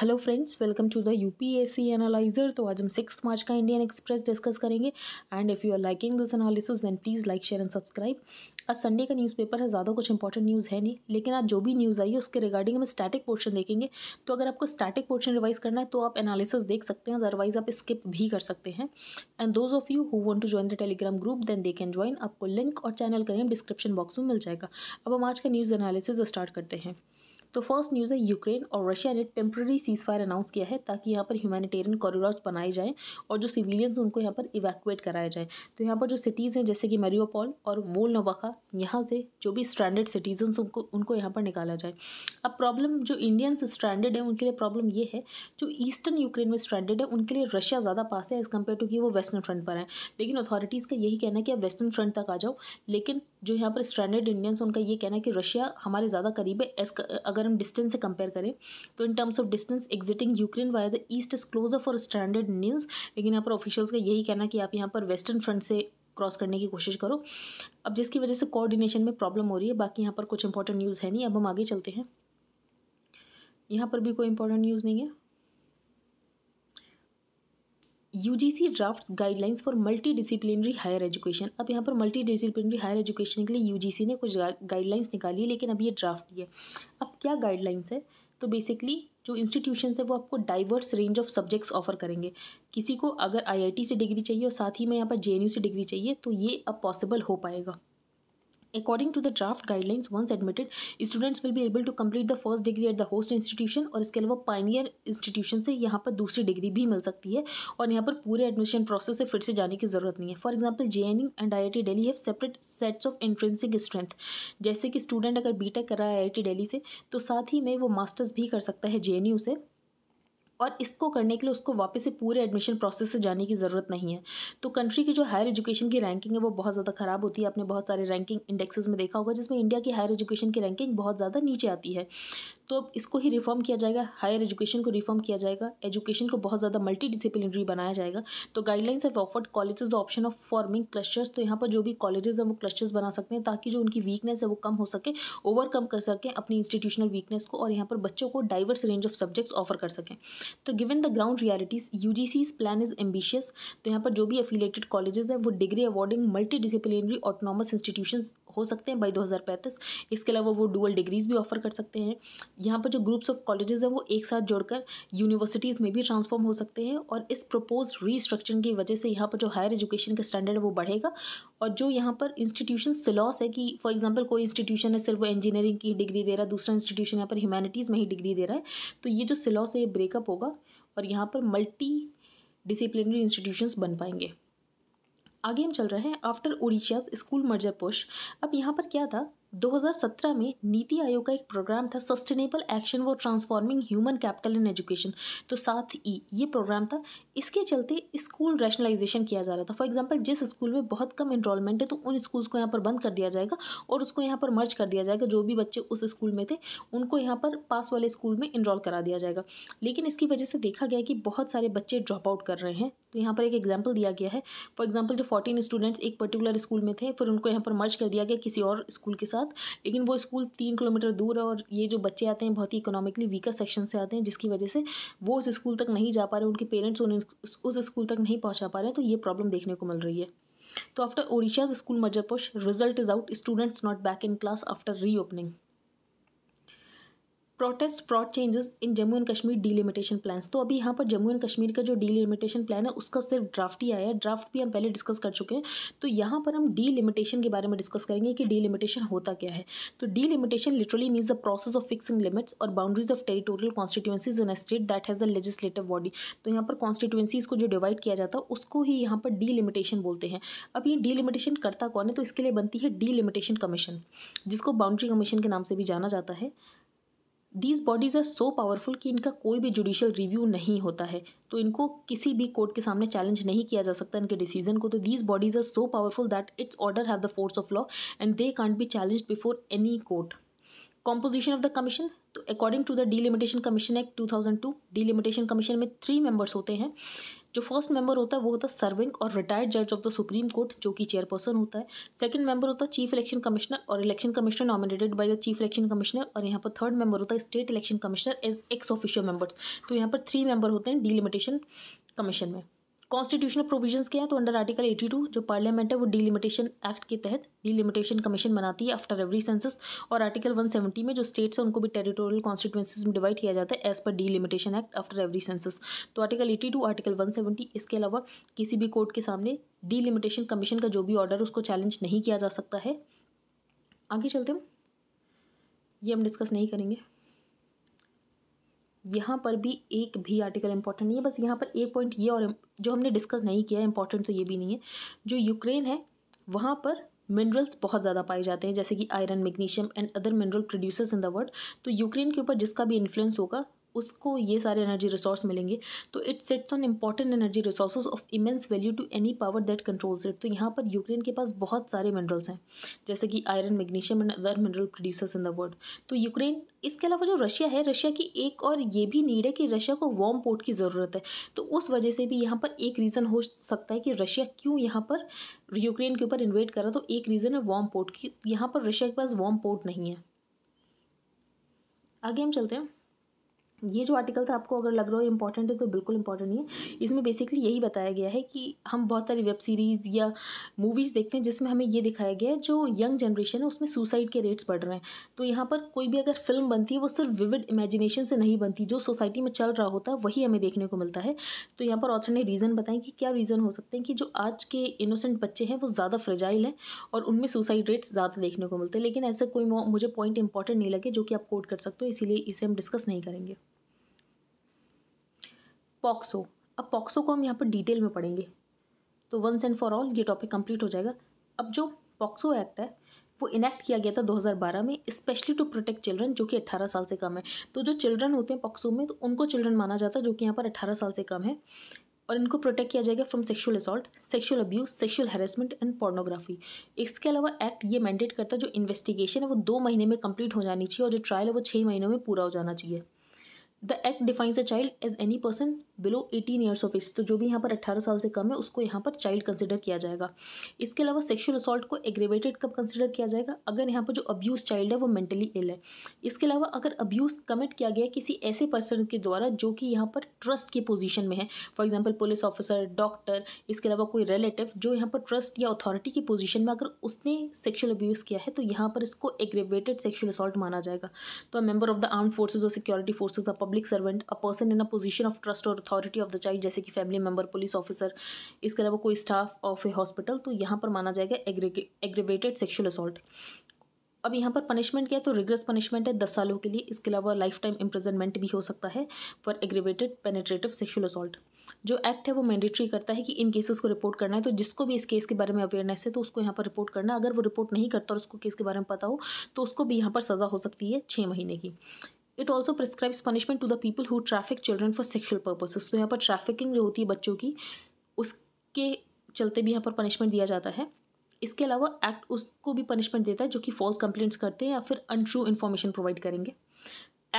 hello friends welcome to the UPSC analyser तो आज हम सिक्स मार्च का इंडियन एक्सप्रेस डिस्कस करेंगे and if you are liking this analysis then please like share and subscribe आज Sunday का newspaper है ज़्यादा कुछ इंपॉर्टेंट न्यूज़ है नहीं लेकिन आज जो भी न्यूज़ आई है उसके रिगार्डिंग हम स्टैटिक पोर्शन देखेंगे तो अगर आपको स्टैटिक पोर्शन रिवाइज करना है तो आप एनालिसिस देख सकते हैं अदरवाइज आप स्किप भी कर सकते हैं and those of you who want to join the Telegram group then they can join आपको लिंक और चैनल का नेम डिस्क्रिप्शन बॉक्स में मिल जाएगा अब हम आज का न्यूज़ एनालिसिस स्टार्ट करते हैं तो फर्स्ट न्यूज़ है यूक्रेन और रशिया ने टेम्प्रेरी सीज फायर अनाउंस किया है ताकि यहाँ पर ह्यूमैनिटेरियन कॉरिडोर्स बनाए जाएँ और जो सिविलियंस उनको यहाँ पर इवैक्यूएट कराया जाए तो यहाँ पर जो सिटीज़ हैं जैसे कि मेरियोपॉल और वोल नवाखा यहाँ से जो भी स्ट्रैंडेड सिटीजन्स उनको उनको यहाँ पर निकाला जाए अब प्रॉब्लम जो इंडियंस स्ट्रैंडेड है उनके लिए प्रॉब्लम ये है जो ईस्टर्न यूक्रेन में स्ट्रैंडेड है उनके लिए रशिया ज़्यादा पास है एज़ कम्पेयर टू कि वो वेस्टर्न फ्रंट पर हैं लेकिन अथॉरिटीज़ का यही कहना है कि आप वेस्टर्न फ्रंट तक आ जाओ लेकिन जो यहाँ पर स्टैंडर्ड इंडियंस उनका ये कहना है कि रशिया हमारे ज़्यादा करीब है एस अगर हम डिस्टेंस से कंपेयर करें तो in terms of distance exiting Ukraine via the east is closer for stranded Indians लेकिन यहाँ पर ऑफिशियल्स का यही कहना कि आप यहाँ पर वेस्टर्न फ्रंट से क्रॉस करने की कोशिश करो अब जिसकी वजह से कोऑर्डिनेशन में प्रॉब्लम हो रही है बाकी यहाँ पर कुछ इंपॉर्टेंट न्यूज़ है नहीं अब हम आगे चलते हैं यहाँ पर भी कोई इंपॉर्टेंट न्यूज़ नहीं है U G C draft guidelines for multidisciplinary higher education अब यहाँ पर मल्टी डिसिप्लिनरी हायर एजुकेशन के लिए यू जी सी ने कुछ गाइडलाइंस निकाली है लेकिन अब ये ड्राफ्ट ही है अब क्या गाइडलाइंस है तो बेसिकली जो इंस्टीट्यूशन है वो आपको diverse range of subjects offer करेंगे किसी को अगर आई आई टी से डिग्री चाहिए और साथ ही में यहाँ पर जे एन यू से डिग्री चाहिए तो ये अब पॉसिबल हो पाएगा according to the draft guidelines once admitted students will be able to complete the first degree at the host institution और इसके अलावा पाइनियर इंस्टीट्यूशन से यहाँ पर दूसरी डिग्री भी मिल सकती है और यहाँ पर पूरे एडमिशन प्रोसेस से फिर से जाने की ज़रूरत नहीं है for example J N and I I T Delhi have separate sets of intrinsic strength जैसे कि स्टूडेंट अगर बी टेक करा है आई आई टी डेली से तो साथ ही में वो मास्टर्स भी कर सकता है जे एन यू से और इसको करने के लिए उसको वापस से पूरे एडमिशन प्रोसेस से जाने की ज़रूरत नहीं है तो कंट्री की जो हायर एजुकेशन की रैंकिंग है वो बहुत ज़्यादा ख़राब होती है आपने बहुत सारे रैंकिंग इंडेक्सेस में देखा होगा जिसमें इंडिया की हायर एजुकेशन की रैंकिंग बहुत ज़्यादा नीचे आती है तो अब इसको ही रिफॉर्म किया जाएगा हायर एजुकेशन को रिफॉर्म किया जाएगा एजुकेशन को बहुत ज़्यादा मल्टी बनाया जाएगा तो guidelines of offered college the option of forming clusters तो यहाँ पर जो भी कॉलेजेस हैं वो क्लस्टर्स बना सकते हैं ताकि जो उनकी वीकनेस है वो कम हो सके ओवरकम कर सकें अपनी इंस्टीट्यूशनल वीकनेस को और यहाँ पर बच्चों को diverse range of subjects offer कर सकें तो given the ground realities U G C's plan is ambitious तो यहाँ पर जो भी एफिलेटेड कॉलेजेस हैं वो degree awarding multidisciplinary autonomous institution हो सकते हैं बाई दो इसके अलावा वो डुअल डिग्रीज़ भी ऑफर कर सकते हैं यहाँ पर जो ग्रुप्स ऑफ कॉलेजेस हैं वो एक साथ जोड़कर यूनिवर्सिटीज़ में भी ट्रांसफॉर्म हो सकते हैं और इस प्रपोज रीस्ट्रक्चरिंग की वजह से यहाँ पर जो हायर एजुकेशन का स्टैंडर्ड वो बढ़ेगा और जो यहाँ पर इंस्टीट्यूशन सिलॉस है कि फॉर एग्जाम्पल कोई इंस्टीट्यूशन है सिर्फ वो इंजीनियरिंग की डिग्री दे रहा है दूसरा इंस्टीट्यूशन यहाँ पर ह्यूमैनिटीज़ में ही डिग्री दे रहा है तो ये जो सिलॉस है ये ब्रेकअप होगा और यहाँ पर मल्टी डिसिप्लिनरी इंस्टीट्यूशंस बन पाएंगे आगे हम चल रहे हैं after Orissa school merger push अब यहाँ पर क्या था 2017 में नीति आयोग का एक प्रोग्राम था sustainable action for transforming human capital in education तो साथ ई ये प्रोग्राम था इसके चलते स्कूल रैशनलाइजेशन किया जा रहा था फॉर एग्जांपल जिस स्कूल में बहुत कम इनरोलमेंट है तो उन स्कूल्स को यहाँ पर बंद कर दिया जाएगा और उसको यहाँ पर मर्ज कर दिया जाएगा जो भी बच्चे उस स्कूल में थे उनको यहाँ पर पास वाले स्कूल में इनरोल करा दिया जाएगा लेकिन इसकी वजह से देखा गया कि बहुत सारे बच्चे ड्रॉप आउट कर रहे हैं तो यहाँ पर एक एग्जाम्पल दिया गया है फॉर एग्जाम्पल जो फोर्टीन स्टूडेंट्स एक पर्टिकुलर स्कूल में थे फिर उनको यहाँ पर मर्ज कर दिया गया किसी और स्कूल के साथ लेकिन वो स्कूल तीन किलोमीटर दूर है और ये जो बच्चे आते हैं बहुत ही इकोनॉमिकली वीकर सेक्शन से आते हैं जिसकी वजह से वो उस स्कूल तक नहीं जा पा रहे उनके पेरेंट्स उन्हें उस स्कूल तक नहीं पहुँचा पा रहे तो ये प्रॉब्लम देखने को मिल रही है तो after Odisha's school merger result is out students not back in class after reopening protest prod changes in Jammu and Kashmir delimitation plans तो अभी यहाँ पर जम्मू एंड कश्मीर का जो डीलिमिटेशन प्लान है उसका सिर्फ ड्राफ्ट ही आया है ड्राफ्ट भी हम पहले डिस्कस कर चुके हैं तो यहाँ पर हम डीलिमिटेशन के बारे में डिस्कस करेंगे कि डीलिमिटेशन होता क्या है तो delimitation literally means the process of fixing limits और boundaries of territorial constituencies in state that has a legislative body तो यहाँ पर कॉन्स्टिट्यूएंसीज को जो डिवाइड किया जाता है उसको ही यहाँ पर डीलिमिटेशन बोलते हैं अब ये डीलिमिटेशन करता कौन है तो इसके लिए बनती है डीलिमिटेशन कमीशन जिसको बाउंड्री कमीशन के नाम से भी जाना जाता है these bodies are so powerful कि इनका कोई भी जुडिशल रिव्यू नहीं होता है तो इनको किसी भी कोर्ट के सामने चैलेंज नहीं किया जा सकता इनके डिसीजन को तो these bodies are so powerful that its order have the force of law and they can't be challenge before any court composition of the commission तो according to the delimitation commission act two thousand two delimitation commission में three members होते हैं जो first member होता है वो होता है सर्विंग और रिटायर्ड जज ऑफ द सुप्रीम कोर्ट जो कि चेयरपर्सन होता है सेकंड मेंबर होता है चीफ इलेक्शन कमिश्नर और election commissioner nominated by the chief election commissioner और यहाँ पर थर्ड मेंबर होता है state election commissioner as ex officio members तो यहाँ पर थ्री मेंबर होते हैं डिलिमिटेशन कमीशन में कॉन्स्टिट्यूशनल प्रोविजंस के हैं तो अंडर आर्टिकल 82 जो पार्लियामेंट है वो डिलिमिटेशन एक्ट के तहत डिलिमिटेशन कमीशन बनाती है आफ्टर एवरी सेंसस और आर्टिकल 170 में जो स्टेट्स हैं उनको भी टेरिटोरियल कॉन्स्टिट्यूंसीज में डिवाइड किया जाता है as per delimitation act after every census तो आर्टिकल एटी आर्टिकल वन इसके अलावा किसी भी कोर्ट के सामने डिलिमिटेशन कमीशन का जो भी ऑर्डर उसको चैलेंज नहीं किया जा सकता है आगे चलते हम ये हम डिस्कस नहीं करेंगे यहाँ पर भी एक भी आर्टिकल इंपॉर्टेंट नहीं है बस यहाँ पर एक पॉइंट ये और जो हमने डिस्कस नहीं किया इम्पॉर्टेंट तो ये भी नहीं है जो यूक्रेन है वहाँ पर मिनरल्स बहुत ज़्यादा पाए जाते हैं जैसे कि iron magnesium and other mineral producers in the world तो यूक्रेन के ऊपर जिसका भी इन्फ्लुएंस होगा उसको ये सारे एनर्जी रिसोर्स मिलेंगे तो it sits on important energy resource of immense value to any power that controls it तो यहाँ पर यूक्रेन के पास बहुत सारे मिनरल्स हैं जैसे कि iron magnesium and other mineral producers in the world तो यूक्रेन इसके अलावा जो रशिया है रशिया की एक और ये भी नीड है कि रशिया को वॉम पोर्ट की ज़रूरत है तो उस वजह से भी यहाँ पर एक रीज़न हो सकता है कि रशिया क्यों यहाँ पर यूक्रेन के ऊपर इन्वेट कर रहा तो एक रीज़न है वॉम पोर्ट की यहाँ पर रशिया के पास वॉम पोर्ट नहीं है आगे हम चलते हैं ये जो आर्टिकल था आपको अगर लग रहा हो इंपॉर्टेंट है तो बिल्कुल इंपॉर्टेंट नहीं है इसमें बेसिकली यही बताया गया है कि हम बहुत सारी वेब सीरीज़ या मूवीज़ देखते हैं जिसमें हमें ये दिखाया गया है जो यंग जनरेशन है उसमें सुसाइड के रेट्स बढ़ रहे हैं तो यहाँ पर कोई भी अगर फिल्म बनती है वो सिर्फ विविड इमेजिनेशन से नहीं बनती जो सोसाइटी में चल रहा होता है वही हमें देखने को मिलता है तो यहाँ पर ऑथर ने रीज़न बताएं कि क्या रीज़न हो सकते हैं कि जो आज के इनोसेंट बच्चे हैं वो ज़्यादा फ्रेजाइल हैं और उनमें सुसाइड रेट्स ज़्यादा देखने को मिलते हैं लेकिन ऐसा कोई मुझे पॉइंट इंपॉर्टेंट नहीं लगे जो कि आप कोट कर सकते हो इसीलिए इसे हम डिस्कस नहीं करेंगे पॉक्सो अब पॉक्सो को हम यहाँ पर डिटेल में पढ़ेंगे तो वंस एंड फॉर ऑल ये टॉपिक कंप्लीट हो जाएगा अब जो पॉक्सो एक्ट है वो इनेक्ट किया गया था 2012 में स्पेशली टू प्रोटेक्ट चिल्ड्रन जो कि 18 साल से कम है तो जो चिल्ड्रन होते हैं पॉक्सो में तो उनको चिल्ड्रन माना जाता है जो कि यहाँ पर 18 साल से कम है और इनको प्रोटेक्ट किया जाएगा from sexual assault sexual abuse sexual harassment and pornography इसके अलावा एक्ट ये मैंडेट करता है जो इन्वेस्टिगेशन है वो दो महीने में कंप्लीट हो जानी चाहिए और जो ट्रायल है वो छः महीनों में पूरा हो जाना चाहिए the act defines a child as any person below eighteen years of age तो जो भी यहाँ पर अट्ठारह साल से कम है उसको यहाँ पर चाइल्ड कंसिडर किया जाएगा इसके अलावा सेक्शुअल असॉल्ट को एग्रेवेटेड कब कंसिडर किया जाएगा अगर यहाँ पर जो अब्यूज चाइल्ड है वो मेंटली इल है इसके अलावा अगर अब्यूज कमिट किया गया किसी ऐसे पर्सन के द्वारा जो कि यहाँ पर ट्रस्ट की पोजीशन में है for example police officer doctor इसके अलावा कोई रिलेटिव जो यहाँ पर ट्रस्ट या अथॉरिटी की पोजिशन में अगर उसने सेक्शुअल अब्यूज़ किया है तो यहाँ पर इसको एग्रेवेटेड सेक्शुअल असॉल्ट माना जाएगा तो member of the armed forces और security forces of public servant a person in a position of trust और अथॉरिटी ऑफ द चाइल्ड जैसे कि फैमिली मेंबर पुलिस ऑफिसर इसके अलावा कोई स्टाफ ऑफ ए हॉस्पिटल तो यहाँ पर माना जाएगा एग्रेवेटेड सेक्शुअल असॉल्ट अब यहाँ पर पनिशमेंट क्या है तो रिग्रेस पनिशमेंट है दस सालों के लिए इसके अलावा लाइफ टाइम इम्प्रेजनमेंट भी हो सकता है for aggravated penetrative sexual assault जो एक्ट है वो मैंडेटरी करता है कि इन केसेस को रिपोर्ट करना है तो जिसको भी इस केस के बारे में अवेयरनेस है तो उसको यहाँ पर रिपोर्ट करना है अगर वो रिपोर्ट नहीं करता और उसको केस के बारे में पता हो तो उसको भी यहाँ पर सज़ा हो सकती है छः महीने की it also prescribes punishment to the people who traffic children for sexual purposes तो यहाँ पर ट्रैफिकिंग जो होती है बच्चों की उसके चलते भी यहाँ पर पनिशमेंट दिया जाता है इसके अलावा एक्ट उसको भी पनिशमेंट देता है जो कि फॉल्स कंप्लेंट्स करते हैं या फिर अनट्रू इन्फॉर्मेशन प्रोवाइड करेंगे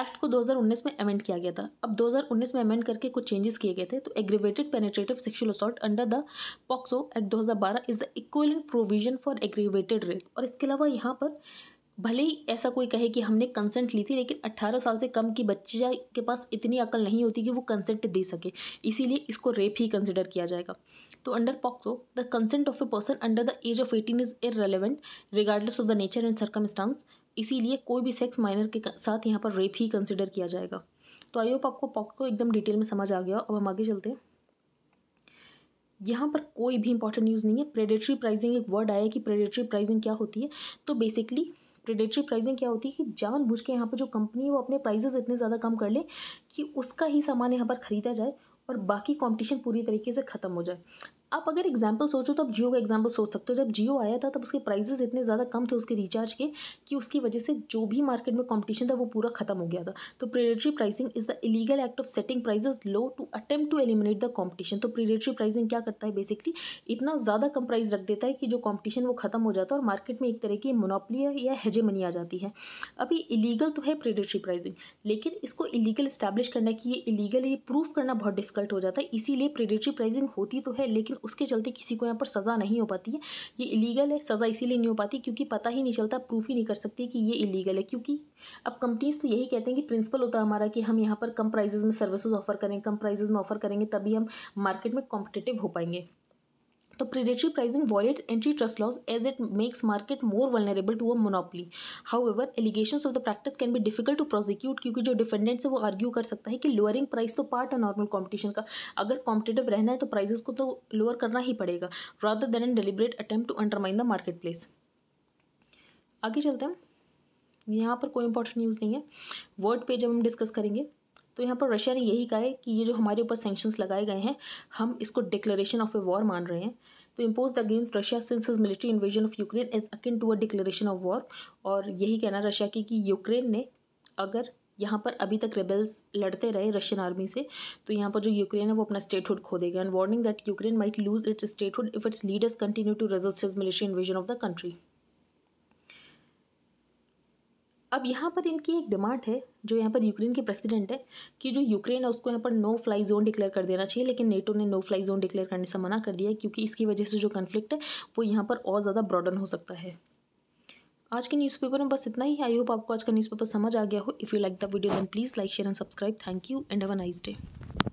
एक्ट को 2019 में अमेंड किया गया था अब 2019 में अमेंड करके कुछ चेंजेस किए गए थे तो aggravated penetrative sexual assault under the POCSO act 2012 is the equivalent provision for aggravated rape और इसके अलावा यहाँ पर भले ही ऐसा कोई कहे कि हमने कंसेंट ली थी लेकिन 18 साल से कम की बच्चा के पास इतनी अकल नहीं होती कि वो कंसेंट दे सके इसीलिए इसको रेप ही कंसिडर किया जाएगा तो under POCSO the consent of a person under the age of eighteen is irrelevant regardless of the nature and circumstance इसीलिए कोई भी सेक्स माइनर के साथ यहाँ पर रेप ही कंसिडर किया जाएगा तो आई होप आपको पॉक्सो एकदम डिटेल में समझ आ गया अब हम आगे चलते हैं यहाँ पर कोई भी इंपॉर्टेंट न्यूज़ नहीं है प्रेडेटरी प्राइजिंग एक वर्ड आया है कि प्रेडेटरी प्राइजिंग क्या होती है तो बेसिकली प्रेडेटरी प्राइसिंग क्या होती है कि बुझ के यहाँ पर जो कंपनी है वो अपने प्राइजेज इतने ज़्यादा कम कर ले कि उसका ही सामान यहाँ पर ख़रीदा जाए और बाकी कंपटीशन पूरी तरीके से ख़त्म हो जाए आप अगर एग्जाम्पल सोचो तो आप जियो का एग्जाम्पल सोच सकते हो जब जियो आया था तब उसके प्राइजेस इतने ज़्यादा कम थे उसके रिचार्ज के कि उसकी वजह से जो भी मार्केट में कॉम्पिटिशन था वो पूरा खत्म हो गया था तो predatory pricing is the illegal act of setting prices low to attempt to eliminate the competition तो प्रेडेटरी प्राइसिंग क्या करता है बेसिकली इतना ज़्यादा कम प्राइस रख देता है कि जो कॉम्पिटिशन वो खत्म हो जाता है और मार्केट में एक तरह की मोनोपली या मनी आ जाती है अभी इलीगल तो है प्रेडेटरी प्राइजिंग लेकिन इसको इलीगल इस्टेब्लिश करना कि ये इलीगल ये प्रूफ करना बहुत डिफिकल्ट हो जाता है इसीलिए प्रेडेटरी प्राइजिंग होती तो है लेकिन उसके चलते किसी को यहाँ पर सज़ा नहीं हो पाती है ये इलीगल है सज़ा इसीलिए नहीं हो पाती क्योंकि पता ही नहीं चलता प्रूफ ही नहीं कर सकती कि ये इलीगल है क्योंकि अब कंपनीज़ तो यही कहते हैं कि प्रिंसिपल होता है हमारा कि हम यहाँ पर कम प्राइजेज़ में सर्विसेज ऑफर करेंगे कम प्राइजेज़ में ऑफर करेंगे तभी हम मार्केट में कॉम्पिटेटिव हो पाएंगे तो predatory pricing violates antitrust laws as it makes market more vulnerable to a monopoly however allegation of the practice can be difficult to prosecute क्योंकि जो डिफेंडेंट्स तो है वो आर्ग्यू कर सकता है कि लोअरिंग प्राइस तो पार्ट है नॉर्मल कॉम्पिटिशन का अगर कॉम्पिटेटिव रहना है तो प्राइजेस को तो लोअर करना ही पड़ेगा rather than an deliberate attempt to undermine the marketplace आगे चलते हैं यहाँ पर कोई इंपॉर्टेंट न्यूज़ नहीं है वर्ड पेज जब हम डिस्कस करेंगे तो यहाँ पर रशिया ने यही कहा है कि ये जो हमारे ऊपर सेंक्शंस लगाए गए हैं हम इसको डिक्लेरेशन ऑफ ए वॉर मान रहे हैं तो impose against Russia since its military invasion of Ukraine is akin to a declaration of war और यही कहना रशिया की कि यूक्रेन ने अगर यहाँ पर अभी तक रेबल्स लड़ते रहे रशियन आर्मी से तो यहाँ पर जो यूक्रेन है वो अपना स्टेटहुड खो देगा and warning that Ukraine might lose its statehood if its leaders continue to resist his military invasion of the country अब यहाँ पर इनकी एक डिमांड है जो यहाँ पर यूक्रेन के प्रेसिडेंट है कि जो यूक्रेन है उसको यहाँ पर नो फ्लाई जोन डिक्लेयर कर देना चाहिए लेकिन नेटो ने नो फ्लाई जोन डिक्लेयर करने से मना कर दिया क्योंकि इसकी वजह से जो कन्फ्लिक्ट है वो यहाँ पर और ज़्यादा ब्रॉडन हो सकता है आज के न्यूज़पेपर में बस इतना ही आई होप आपको आज का न्यूज़पेपर समझ आ गया हो if you like the video then please like share and subscribe thank you and have a nice day